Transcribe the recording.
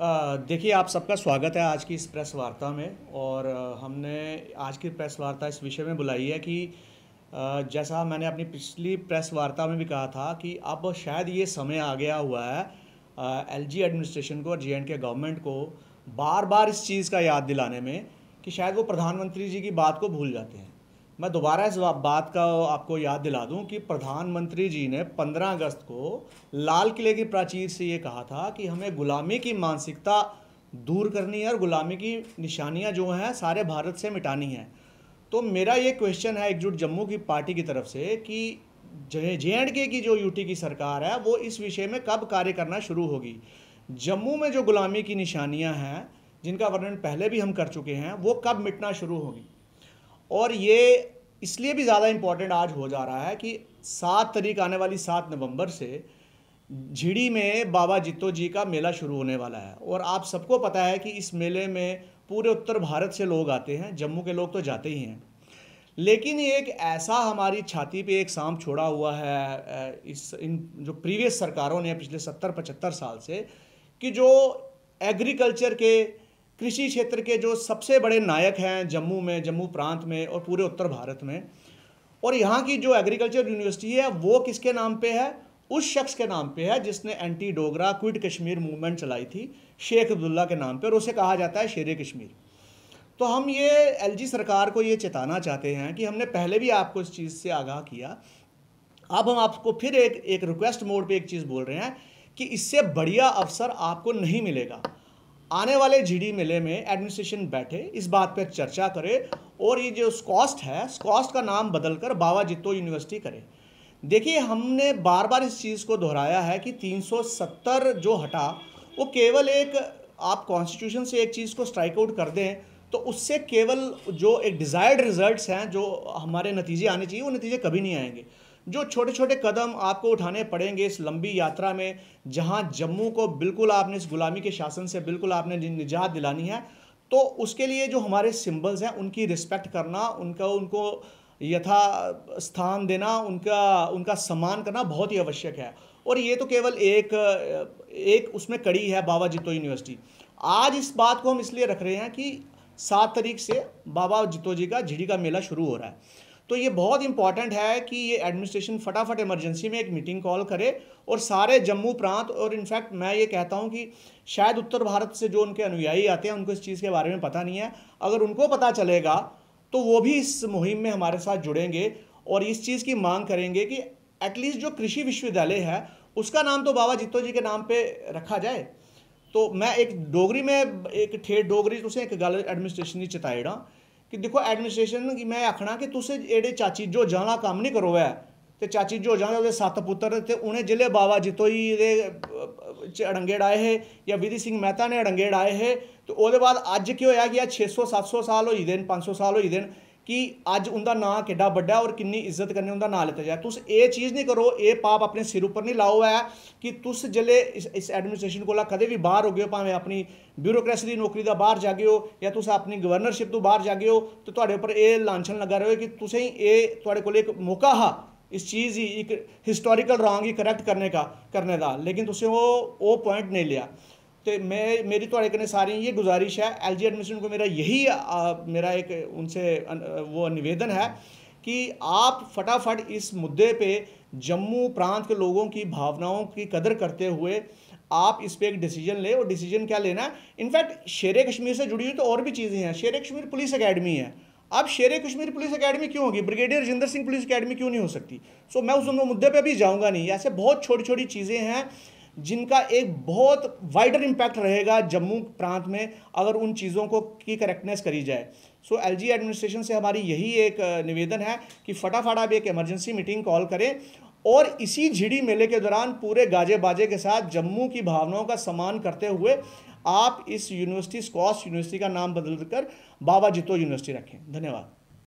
देखिए आप सबका स्वागत है आज की इस प्रेस वार्ता में और हमने आज की प्रेस वार्ता इस विषय में बुलाई है कि जैसा मैंने अपनी पिछली प्रेस वार्ता में भी कहा था कि अब शायद ये समय आ गया हुआ है एल जी एडमिनिस्ट्रेशन को और जे एंड के गवर्नमेंट को बार बार इस चीज़ का याद दिलाने में कि शायद वो प्रधानमंत्री जी की बात को भूल जाते हैं मैं दोबारा इस बात का आपको याद दिला दूं कि प्रधानमंत्री जी ने 15 अगस्त को लाल किले की प्राचीर से ये कहा था कि हमें गुलामी की मानसिकता दूर करनी है और गुलामी की निशानियां जो हैं सारे भारत से मिटानी हैं तो मेरा ये क्वेश्चन है एकजुट जम्मू की पार्टी की तरफ से कि जे एंड के की जो यूटी की सरकार है वो इस विषय में कब कार्य करना शुरू होगी जम्मू में जो गुलामी की निशानियाँ हैं जिनका वर्णन पहले भी हम कर चुके हैं वो कब मिटना शुरू होगी और ये इसलिए भी ज़्यादा इम्पोर्टेंट आज हो जा रहा है कि सात तारीख आने वाली सात नवंबर से झिड़ी में बाबा जितो जी का मेला शुरू होने वाला है और आप सबको पता है कि इस मेले में पूरे उत्तर भारत से लोग आते हैं जम्मू के लोग तो जाते ही हैं लेकिन एक ऐसा हमारी छाती पे एक सांप छोड़ा हुआ है इस इन जो प्रीवियस सरकारों ने पिछले सत्तर पचहत्तर साल से कि जो एग्रीकल्चर के कृषि क्षेत्र के जो सबसे बड़े नायक हैं जम्मू में जम्मू प्रांत में और पूरे उत्तर भारत में और यहाँ की जो एग्रीकल्चर यूनिवर्सिटी है वो किसके नाम पे है उस शख्स के नाम पे है जिसने anti Dogra quit Kashmir movement चलाई थी शेख अब्दुल्ला के नाम पे और उसे कहा जाता है शेर कश्मीर तो हम ये एलजी सरकार को ये चेताना चाहते हैं कि हमने पहले भी आपको इस चीज़ से आगाह किया अब हम आपको फिर एक एक रिक्वेस्ट मोड पे एक चीज़ बोल रहे हैं कि इससे बढ़िया अवसर आपको नहीं मिलेगा आने वाले जीडी मेले में एडमिनिस्ट्रेशन बैठे इस बात पर चर्चा करे और ये जो स्कॉस्ट है स्कॉस्ट का नाम बदलकर बाबा जितो यूनिवर्सिटी करे देखिए हमने बार बार इस चीज़ को दोहराया है कि 370 जो हटा वो केवल एक आप कॉन्स्टिट्यूशन से एक चीज़ को स्ट्राइक आउट कर दें तो उससे केवल जो एक डिज़ायर्ड रिजल्ट्स हैं जो हमारे नतीजे आने चाहिए वो नतीजे कभी नहीं आएंगे जो छोटे छोटे कदम आपको उठाने पड़ेंगे इस लंबी यात्रा में जहाँ जम्मू को बिल्कुल आपने इस गुलामी के शासन से बिल्कुल आपने निजात दिलानी है तो उसके लिए जो हमारे सिम्बल्स हैं उनकी रिस्पेक्ट करना उनका उनको यथा स्थान देना उनका उनका सम्मान करना बहुत ही आवश्यक है और ये तो केवल एक एक उसमें कड़ी है बाबा जितो यूनिवर्सिटी आज इस बात को हम इसलिए रख रहे हैं कि सात तारीख से बाबा जितो जी का झिड़ी का मेला शुरू हो रहा है तो ये बहुत इंपॉर्टेंट है कि ये एडमिनिस्ट्रेशन फटाफट इमरजेंसी में एक मीटिंग कॉल करे और सारे जम्मू प्रांत और इनफैक्ट मैं ये कहता हूँ कि शायद उत्तर भारत से जो उनके अनुयायी आते हैं उनको इस चीज़ के बारे में पता नहीं है अगर उनको पता चलेगा तो वो भी इस मुहिम में हमारे साथ जुड़ेंगे और इस चीज़ की मांग करेंगे कि एटलीस्ट जो कृषि विश्वविद्यालय है उसका नाम तो बाबा जित्तो जी के नाम पे रखा जाए तो मैं एक डोगरी में एक ठेठ डोगरी तुसें एक गल एडमिनिस्ट्रेशन की चताई ਕਿ ਦੇਖੋ ਐਡਮਿਨਿਸਟ੍ਰੇਸ਼ਨ ਕਿ ਮੈਂ ਆਖਣਾ ਕਿ ਤੁਸੀਂ ਜਿਹੜੇ ਚਾਚੀ ਜੋ ਜਾਣਾ ਕੰਮ ਨਹੀਂ ਕਰੋ ਹੈ ਤੇ ਚਾਚੀ ਜੋ ਜਾਣਾ ਉਹਦੇ ਸੱਤ ਪੁੱਤਰ ਤੇ ਉਹਨੇ ਜ਼ਿਲ੍ਹੇ ਬਾਵਾ ਜਿਤੋਈ ਇਹਦੇ ਅੜੰਗੇ ਡਾਏ ਹੈ ਜਾਂ ਵਿਧੀ ਸਿੰਘ ਮਹਿਤਾ ਨੇ ਅੜੰਗੇ ਡਾਏ ਹੈ ਤੇ ਉਹਦੇ ਬਾਅਦ ਅੱਜ ਕੀ ਹੋਇਆ ਕਿ ਆ 600 700 ਸਾਲ ਹੋਈ ਦੇਣ 500 ਸਾਲ ਹੋਈ ਦੇਣ ਕਿ ਅੱਜ ਉਹਦਾ ਨਾਂ ਕਿੱਡਾ ਵੱਡਾ ਔਰ ਕਿੰਨੀ ਇੱਜ਼ਤ ਕਰਨੀ ਉਹਦਾ ਨਾਂ ਲਿੱਤਾ ਜਾ ਤੂੰ ਇਹ ਚੀਜ਼ ਨਹੀਂ ਕਰੋ ਇਹ ਪਾਪ ਆਪਣੇ ਸਿਰ ਉੱਪਰ ਨਹੀਂ ਲਾਓ ਹੈ ਕਿ ਤੁਸ ਜਲੇ ਇਸ ਐਡਮਿਨਿਸਟ੍ਰੇਸ਼ਨ ਕੋਲਾ ਕਦੇ ਵੀ ਬਾਹਰ ਹੋ ਗਏ ਭਾਵੇਂ ਆਪਣੀ ਬਿਊਰੋਕ੍ਰੇਸੀ ਦੀ ਨੌਕਰੀ ਦਾ ਬਾਹਰ ਜਾ ਗਏ ਹੋ ਜਾਂ ਤੁਸੀਂ ਆਪਣੀ ਗਵਰਨਰਸ਼ਿਪ ਤੋਂ ਬਾਹਰ ਜਾ ਗਏ ਹੋ ਤੇ ਤੁਹਾਡੇ ਉੱਪਰ ਇਹ ਲਾਂਛਨ ਲੱਗਾ ਰਹੇ ਕਿ ਤੁਸੀਂ ਇਹ ਤੁਹਾਡੇ ਕੋਲ ਇੱਕ ਮੌਕਾ ਹਾ ਇਸ ਚੀਜ਼ ਹੀ ਇੱਕ ਹਿਸਟੋਰੀਕਲ ਰੌਂਗ ਹੀ ਕਰੈਕਟ ਕਰਨੇ ਦਾ ਕਰਨੇ ਦਾ ਲੇਕਿਨ ਤੁਸੀਂ ਉਹ ਉਹ ਪੁਆਇੰਟ ਨਹੀਂ ਲਿਆ तो मैं मेरी थोड़े तो सारी ये गुजारिश है एल जी एडमिनिस्ट्रेशन को मेरा यही आ, मेरा एक उनसे वो निवेदन है कि आप फटाफट इस मुद्दे पे जम्मू प्रांत के लोगों की भावनाओं की कदर करते हुए आप इस पर एक डिसीजन ले और डिसीजन क्या लेना है इनफैक्ट शेर कश्मीर से जुड़ी हुई तो और भी चीज़ें हैं शेर कश्मीर पुलिस अकेडमी है अब शेर कश्मीर पुलिस अकेडमी क्यों होगी brigadier Rajinder Singh police academy क्यों नहीं हो सकती सो मैं उस मुद्दे पर भी जाऊँगा नहीं ऐसे बहुत छोटी छोटी चीज़ें हैं जिनका एक बहुत वाइडर इम्पैक्ट रहेगा जम्मू प्रांत में अगर उन चीज़ों को की करेक्टनेस करी जाए सो एल जी एडमिनिस्ट्रेशन से हमारी यही एक निवेदन है कि फटाफट आप एक इमरजेंसी मीटिंग कॉल करें और इसी झिड़ी मेले के दौरान पूरे गाजे बाजे के साथ जम्मू की भावनाओं का सम्मान करते हुए आप इस यूनिवर्सिटी स्कॉस यूनिवर्सिटी का नाम बदल कर बाबा जितो यूनिवर्सिटी रखें धन्यवाद